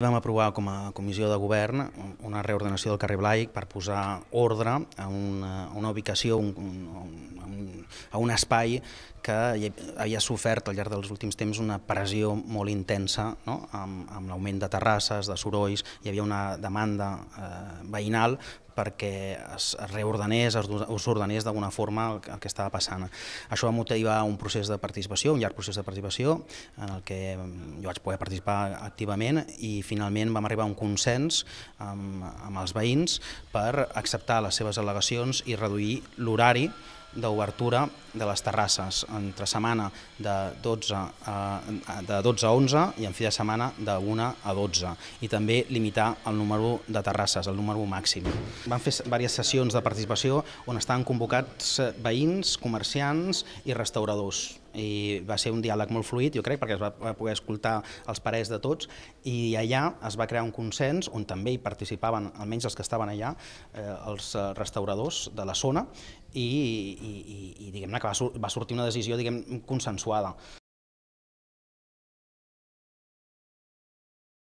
Vam aprovar com a comissió de govern una reordenació del carrer Blaic per posar ordre a una, a una ubicació, un, un, a un espai que havia sofert al llarg dels últims temps una pressió molt intensa no? amb, amb l'augment de terrasses, de sorolls, hi havia una demanda eh, veïnal perquè es reordenés, es ordenés d'alguna forma el, el que estava passant. Això va motivar un procés de participació, un llarg procés de participació, en el que mm, jo vaig poder participar activament i finalment vam arribar a un consens amb, amb els veïns per acceptar les seves al·legacions i reduir l'horari d'obertura de les terrasses, entre setmana de 12, a, de 12 a 11 i en fi de setmana de 1 a 12, i també limitar el número de terrasses, el número màxim. Van fer diverses sessions de participació on estaven convocats veïns, comerciants i restauradors i va ser un diàleg molt fluid, jo crec, perquè es va, poder escoltar els parers de tots i allà es va crear un consens on també hi participaven, almenys els que estaven allà, eh, els eh, restauradors de la zona i, i, i, i diguem-ne que va, va sortir una decisió diguem, consensuada.